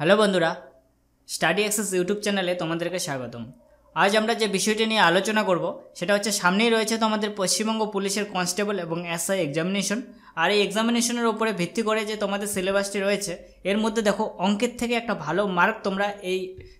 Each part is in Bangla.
হ্যালো বন্ধুরা স্টাডি অ্যাক্সেস ইউটিউব চ্যানেলে তোমাদেরকে স্বাগতম আজ আমরা যে বিষয়টি নিয়ে আলোচনা করব সেটা হচ্ছে সামনেই রয়েছে তোমাদের পশ্চিমবঙ্গ পুলিশের কনস্টেবল এবং এসআই এক্সামিনেশন আর এই এক্সামিনেশনের উপরে ভিত্তি করে যে তোমাদের সিলেবাসটি রয়েছে এর মধ্যে দেখো অঙ্কের থেকে একটা ভালো মার্ক তোমরা এই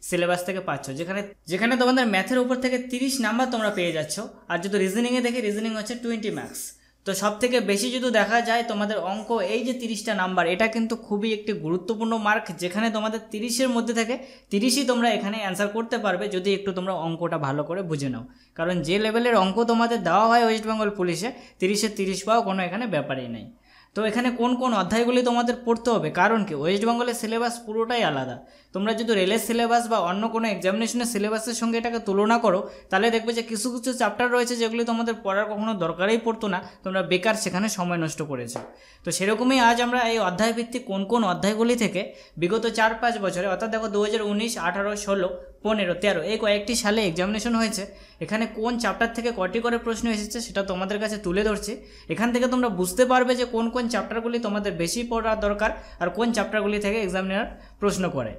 সিলেবাস থেকে পাচ্ছ যেখানে যেখানে তোমাদের ম্যাথের উপর থেকে তিরিশ নাম্বার তোমরা পেয়ে যাচ্ছ আর যদি রিজনিংয়ে দেখে রিজনিং হচ্ছে টোয়েন্টি মার্কস তো সব থেকে বেশি যদি দেখা যায় তোমাদের অঙ্ক এই যে তিরিশটা নাম্বার এটা কিন্তু খুবই একটি গুরুত্বপূর্ণ মার্ক যেখানে তোমাদের তিরিশের মধ্যে থেকে তিরিশই তোমরা এখানে অ্যান্সার করতে পারবে যদি একটু তোমরা অঙ্কটা ভালো করে বুঝে নাও কারণ যে লেভেলের অঙ্ক তোমাদের দেওয়া হয় ওয়েস্ট বেঙ্গল পুলিশে তিরিশে তিরিশ পাওয়া কোনো এখানে ব্যাপারই নেই তো এখানে কোন কোন অধ্যায়গুলি তোমাদের পড়তে হবে কারণ কি ওয়েস্ট বেঙ্গলের সিলেবাস পুরোটাই আলাদা তোমরা যদি রেলের সিলেবাস বা অন্য কোনো এক্সামিনেশনের সিলেবাসের সঙ্গে এটাকে তুলনা করো তাহলে দেখবে যে কিছু কিছু চ্যাপ্টার রয়েছে যেগুলি তোমাদের পড়ার কখনো দরকারই পড়তো না তোমরা বেকার সেখানে সময় নষ্ট করেছো তো সেরকমই আজ আমরা এই অধ্যায়ভিত্তিক কোন কোন অধ্যায়গুলি থেকে বিগত চার পাঁচ বছরে অর্থাৎ দেখো দু হাজার উনিশ আঠারো ষোলো পনেরো তেরো এই কয়েকটি সালে এক্সামিনেশন হয়েছে এখানে কোন চ্যাপ্টার থেকে কটি করে প্রশ্ন এসেছে সেটা তোমাদের কাছে তুলে ধরছি এখান থেকে তোমরা বুঝতে পারবে যে কোন কোন চ্যাপ্টারগুলি তোমাদের বেশি পড়া দরকার আর কোন চ্যাপ্টারগুলি থেকে এক্সামিনার প্রশ্ন করে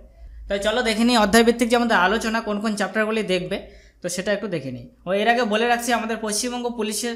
তাই চলো দেখে নিই অধ্যায়ভিত্তিক যে আমাদের আলোচনা কোন কোন চ্যাপ্টারগুলি দেখবে তো সেটা একটু দেখে নিই ও এর আগে বলে রাখছি আমাদের পশ্চিমবঙ্গ পুলিশের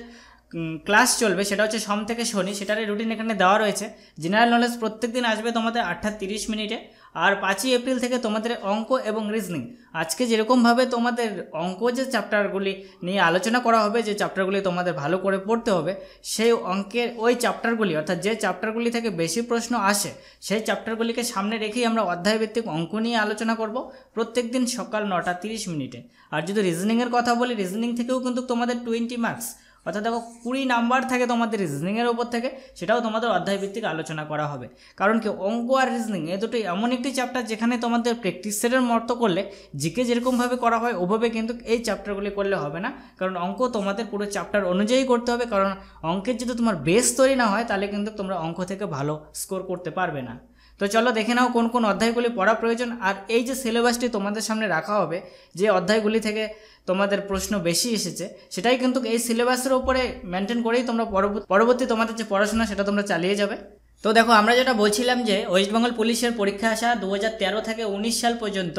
ক্লাস চলবে সেটা হচ্ছে সোম থেকে শনি সেটারই রুটিন এখানে দেওয়া রয়েছে জেনারেল নলেজ প্রত্যেক দিন আসবে তোমাদের আটটা তিরিশ মিনিটে আর পাঁচই এপ্রিল থেকে তোমাদের অঙ্ক এবং রিজনিং আজকে যেরকমভাবে তোমাদের অঙ্ক যে চ্যাপ্টারগুলি নিয়ে আলোচনা করা হবে যে চ্যাপ্টারগুলি তোমাদের ভালো করে পড়তে হবে সেই অঙ্কের ওই চ্যাপ্টারগুলি অর্থাৎ যে চ্যাপ্টারগুলি থেকে বেশি প্রশ্ন আসে সেই চ্যাপ্টারগুলিকে সামনে রেখেই আমরা অধ্যায়ভিত্তিক অঙ্ক নিয়ে আলোচনা করব প্রত্যেক দিন সকাল নটা তিরিশ মিনিটে আর যদি রিজনিংয়ের কথা বলি রিজনিং থেকেও কিন্তু তোমাদের টোয়েন্টি মার্কস অর্থাৎ দেখো কুড়ি নাম্বার থাকে তোমাদের রিজনিংয়ের ওপর থেকে সেটাও তোমাদের অধ্যায়ভিত্তিক আলোচনা করা হবে কারণ কি অঙ্ক আর রিজনিং এ দুটো এমন একটি চ্যাপ্টার যেখানে তোমাদের প্র্যাকটিস সেটের মর্ত করলে জিকে যেরকমভাবে করা হয় ওভাবে কিন্তু এই চ্যাপ্টারগুলি করলে হবে না কারণ অঙ্ক তোমাদের পুরো চ্যাপ্টার অনুযায়ী করতে হবে কারণ অঙ্কের যদি তোমার বেস তৈরি না হয় তাহলে কিন্তু তোমরা অঙ্ক থেকে ভালো স্কোর করতে পারবে না তো চলো দেখে নাও কোন কোন অধ্যায়গুলি পড়া প্রয়োজন আর এই যে সিলেবাসটি তোমাদের সামনে রাখা হবে যে অধ্যায়গুলি থেকে তোমাদের প্রশ্ন বেশি এসেছে সেটাই কিন্তু এই সিলেবাসের ওপরে মেনটেন করেই তোমরা পরবর্তী তোমাদের যে পড়াশোনা সেটা তোমরা চালিয়ে যাবে তো দেখো আমরা যেটা বলছিলাম যে ওয়েস্টবেঙ্গল পুলিশের পরীক্ষা আসা দু তেরো থেকে উনিশ সাল পর্যন্ত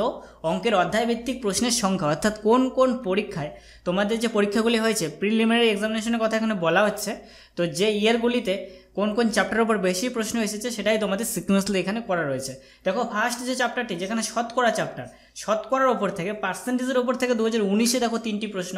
অঙ্কের অধ্যায়ভিত্তিক প্রশ্নের সংখ্যা অর্থাৎ কোন কোন পরীক্ষায় তোমাদের যে পরীক্ষাগুলি হয়েছে প্রিলিমিনারি এক্সামিনেশনের কথা এখানে বলা হচ্ছে তো যে ইয়ারগুলিতে কোন কোন চ্যাপ্টারের উপর বেশি প্রশ্ন এসেছে সেটাই তোমাদের সিকুয়েন্সলি এখানে করা রয়েছে দেখো ফার্স্ট যে চ্যাপ্টারটি যেখানে শতকরা চ্যাপ্টার শতকরার ওপর থেকে পার্সেন্টেজের ওপর থেকে দু হাজার উনিশে দেখো তিনটি প্রশ্ন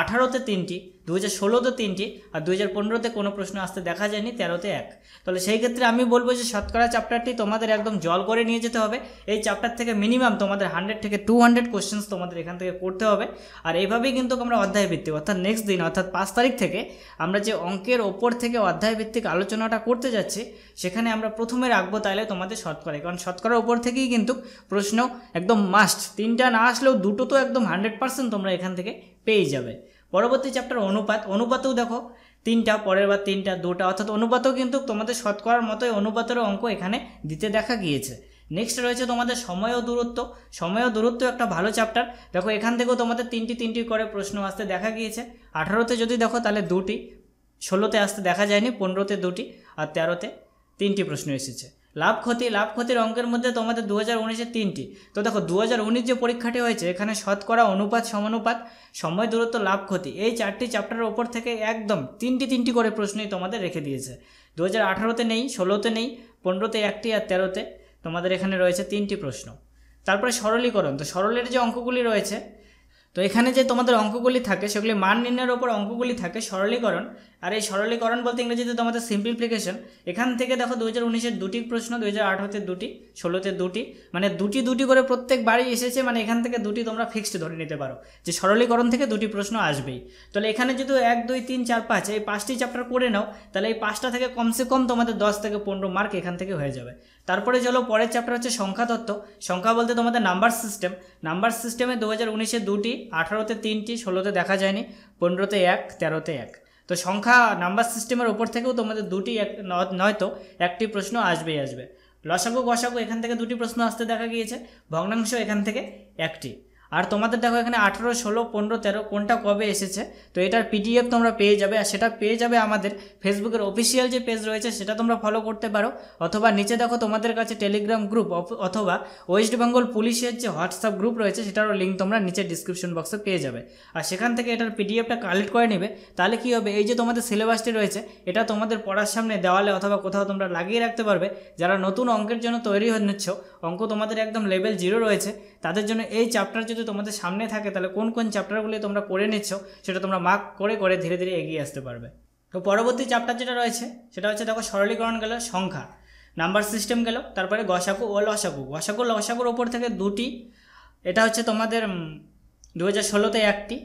আঠারোতে তিনটি দু হাজার ষোলোতে তিনটি আর দু হাজার পনেরোতে কোনো প্রশ্ন আসতে দেখা যায়নি তেরোতে এক তাহলে সেই ক্ষেত্রে আমি বলবো যে শতকরা চ্যাপ্টারটি তোমাদের একদম জল করে নিয়ে যেতে হবে এই চ্যাপ্টার থেকে মিনিমাম তোমাদের হান্ড্রেড থেকে টু হান্ড্রেড কোশ্চেন্স তোমাদের এখান থেকে করতে হবে আর এইভাবেই কিন্তু আমরা অধ্যায় ভিত্তিক অর্থাৎ নেক্সট দিন অর্থাৎ পাঁচ তারিখ থেকে আমরা যে অঙ্কের ওপর থেকে অধ্যায় ভিত্তিক আলোচনাটা করতে যাচ্ছি সেখানে আমরা প্রথমে রাখবো তাহলে তোমাদের শতকরায় কারণ শতকরার ওপর থেকেই কিন্তু প্রশ্ন একদম মাস্ট তিনটা না আসলেও দুটো তো একদম হান্ড্রেড পার্সেন্ট তোমরা এখান থেকে পেয়ে যাবে পরবর্তী চ্যাপ্টার অনুপাত অনুপাতেও দেখো তিনটা পরের বার তিনটা দুটা অর্থাৎ অনুপাতও কিন্তু তোমাদের শতকরার মতোই অনুপাতের অঙ্ক এখানে দিতে দেখা গিয়েছে নেক্সট রয়েছে তোমাদের সময় ও দূরত্ব সময় ও দূরত্ব একটা ভালো চ্যাপ্টার দেখো এখান থেকেও তোমাদের তিনটি তিনটি করে প্রশ্ন আসতে দেখা গিয়েছে আঠারোতে যদি দেখো তাহলে দুটি ষোলোতে আসতে দেখা যায়নি পনেরোতে দুটি আর তেরোতে তিনটি প্রশ্ন এসেছে লাভ ক্ষতি লাভ ক্ষতির অঙ্কের মধ্যে তোমাদের দু হাজার উনিশের তিনটি তো দেখো দু হাজার উনিশ যে পরীক্ষাটি হয়েছে এখানে শতকরা অনুপাত সমানুপাত সময় দূরত্ব লাভ ক্ষতি এই চারটি চ্যাপ্টারের ওপর থেকে একদম তিনটি তিনটি করে প্রশ্নই তোমাদের রেখে দিয়েছে দু হাজার আঠারোতে নেই ষোলোতে নেই পনেরোতে একটি আর তেরোতে তোমাদের এখানে রয়েছে তিনটি প্রশ্ন তারপরে সরলীকরণ তো সরলের যে অঙ্কগুলি রয়েছে তো এখানে যে তোমাদের অঙ্কগুলি থাকে সেগুলি মান নির্ণয়ের ওপর অঙ্কগুলি থাকে সরলীকরণ আর এই সরলীকরণ বলতে ইংরেজিতে তোমাদের সিম্পলিফিকেশন এখান থেকে দেখো দু হাজার উনিশের দুটি প্রশ্ন দু হাজার আঠারোতে দুটি ষোলোতে দুটি মানে দুটি দুটি করে প্রত্যেক বাড়ি এসেছে মানে এখান থেকে দুটি তোমরা ফিক্সড ধরে নিতে পারো যে সরলীকরণ থেকে দুটি প্রশ্ন আসবেই তাহলে এখানে যদি এক দুই তিন চার পাঁচ এই পাঁচটি চ্যাপ্টার করে নাও তাহলে এই পাঁচটা থেকে কমসে কম তোমাদের দশ থেকে পনেরো মার্ক এখান থেকে হয়ে যাবে তারপরে চলো পরের চ্যাপ্টার হচ্ছে সংখ্যা তত্ত্ব সংখ্যা বলতে তোমাদের নাম্বার সিস্টেম নাম্বার সিস্টেমে দু হাজার উনিশে দুটি আঠারোতে তিনটি ষোলোতে দেখা যায়নি পনেরোতে এক তেরোতে এক তো সংখ্যা নাম্বার সিস্টেমের ওপর থেকেও তোমাদের দুটি এক নয়তো একটি প্রশ্ন আসবেই আসবে লসাগু গসাগু এখান থেকে দুটি প্রশ্ন আসতে দেখা গিয়েছে ভগ্নাংশ এখান থেকে একটি আর তোমাদের দেখো এখানে আঠেরো ষোলো পনেরো তেরো কোনটা কবে এসেছে তো এটার পিডিএফ তোমরা পেয়ে যাবে আর সেটা পেয়ে যাবে আমাদের ফেসবুকের অফিসিয়াল যে পেজ রয়েছে সেটা তোমরা ফলো করতে পারো অথবা নিচে দেখো তোমাদের কাছে টেলিগ্রাম গ্রুপ অথবা ওয়েস্ট বেঙ্গল পুলিশের যে হোয়াটসঅ্যাপ গ্রুপ রয়েছে সেটারও লিঙ্ক তোমরা নিচে ডিসক্রিপশন বক্সে পেয়ে যাবে আর সেখান থেকে এটার পিডিএফটা কালেক্ট করে নেবে তাহলে কী হবে এই যে তোমাদের সিলেবাসটি রয়েছে এটা তোমাদের পড়ার সামনে দেওয়ালে অথবা কোথাও তোমরা লাগিয়ে রাখতে পারবে যারা নতুন অঙ্কের জন্য তৈরি নিচ্ছ অঙ্ক তোমাদের একদম লেভেল জিরো রয়েছে তাদের জন্য এই চ্যাপ্টার যদি যদি তোমাদের সামনে থাকে তাহলে কোন কোন চ্যাপ্টারগুলি তোমরা করে নিচ্ছ সেটা তোমরা মার্ক করে করে ধীরে ধীরে এগিয়ে আসতে পারবে তো পরবর্তী চ্যাপ্টার যেটা রয়েছে সেটা হচ্ছে দেখো সরলীকরণ গেল সংখ্যা নাম্বার সিস্টেম গেল তারপরে গসাকু ও লসাকু গসাকু লসাকুর ওপর থেকে দুটি এটা হচ্ছে তোমাদের দু হাজার ষোলোতে একটি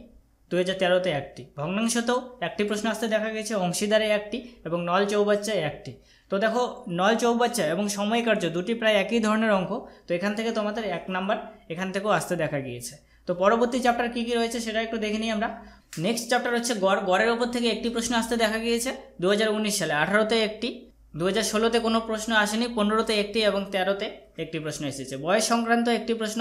দু হাজার তেরোতে একটি ভগ্নাংশতেও একটি প্রশ্ন আসতে দেখা গেছে অংশীদারে একটি এবং নল চৌবাচ্চায় একটি তো দেখো নয় চৌবাচ্চা এবং সময়কার্য দুটি প্রায় একই ধরনের অঙ্ক তো এখান থেকে তোমাদের এক নাম্বার এখান থেকেও আসতে দেখা গিয়েছে তো পরবর্তী চ্যাপ্টার কী কী রয়েছে সেটা একটু দেখে নিই আমরা নেক্সট চ্যাপ্টার হচ্ছে গড় গড়ের ওপর থেকে একটি প্রশ্ন আসতে দেখা গিয়েছে দু সালে আঠারোতে একটি দু হাজার ষোলোতে কোনো প্রশ্ন আসেনি পনেরোতে একটি এবং তেরোতে একটি প্রশ্ন এসেছে বয়স সংক্রান্ত একটি প্রশ্ন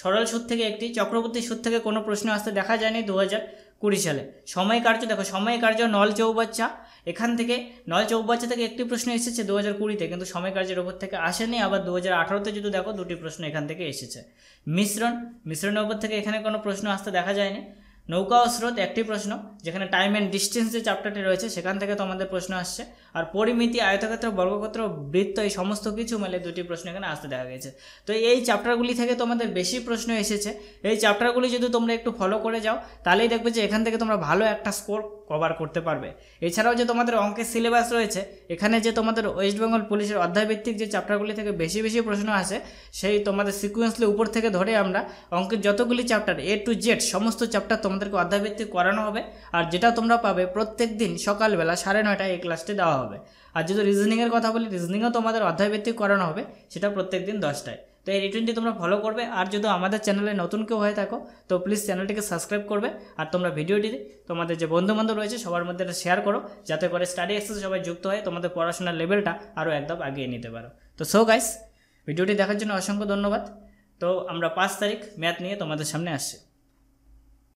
সরল সুদ থেকে একটি চক্রবর্তী সুদ থেকে কোনো প্রশ্ন আসতে দেখা যায়নি দু হাজার কুড়ি সালে সময় কার্য দেখো সময় কার্য নল চৌবাচ্চা এখান থেকে নয় চৌবাচ্চা থেকে একটি প্রশ্ন এসেছে দু হাজার কুড়িতে কিন্তু সময় কার্যের ওপর থেকে আসেনি আবার দু হাজার আঠারোতে যদি দেখো দুটি প্রশ্ন এখান থেকে এসেছে মিশ্রণ মিশ্রণের ওপর থেকে এখানে কোনো প্রশ্ন আসতে দেখা যায়নি নৌকা ও স্রোত একটি প্রশ্ন যেখানে টাইম অ্যান্ড ডিস্টেন্স যে চ্যাপ্টারটি রয়েছে সেখান থেকে তোমাদের প্রশ্ন আসছে আর পরিমিতি আয়তক্ষেত্র বর্গক্ষেত্র বৃত্ত এই সমস্ত কিছু মেলে দুটি প্রশ্ন এখানে আসতে দেখা গেছে তো এই চ্যাপ্টারগুলি থেকে তোমাদের বেশি প্রশ্ন এসেছে এই চ্যাপ্টারগুলি যদি তোমরা একটু ফলো করে যাও তাহলেই দেখবে যে এখান থেকে তোমরা ভালো একটা স্কোর কভার করতে পারবে এছাড়াও যে তোমাদের অঙ্কের সিলেবাস রয়েছে এখানে যে তোমাদের ওয়েস্ট বেঙ্গল পুলিশের অধ্যায়ভিত্তিক যে চ্যাপ্টারগুলি থেকে বেশি বেশি প্রশ্ন আসে সেই তোমাদের সিকুয়েন্সলি উপর থেকে ধরে আমরা অঙ্কের যতগুলি চ্যাপ্টার এ টু জেড সমস্ত চ্যাপ্টার তোমাদেরকে অধ্যায়ভিত্তিক করানো হবে আর যেটা তোমরা পাবে প্রত্যেক দিন সকালবেলা সাড়ে নয়টায় এই ক্লাসটি দেওয়া হবে হবে আর যদি রিজনিংয়ের কথা বলি রিজনিংও তোমাদের অধ্যায়ভিত্তিক করানো হবে সেটা প্রত্যেক দিন দশটায় তো এই রিটার্নটি তোমরা ফলো করবে আর যদি আমাদের চ্যানেলে নতুন কেউ হয়ে থাকো তো প্লিজ চ্যানেলটিকে সাবস্ক্রাইব করবে আর তোমরা ভিডিওটি তোমাদের যে বন্ধুবান্ধব রয়েছে সবার মধ্যে এটা শেয়ার করো যাতে করে স্টাডি অ্যাক্সেস সবাই যুক্ত হয় তোমাদের পড়াশোনার লেভেলটা আরও একদম আগিয়ে নিতে পারো তো সো গাইস ভিডিওটি দেখার জন্য অসংখ্য ধন্যবাদ তো আমরা পাঁচ তারিখ ম্যাথ নিয়ে তোমাদের সামনে আসছি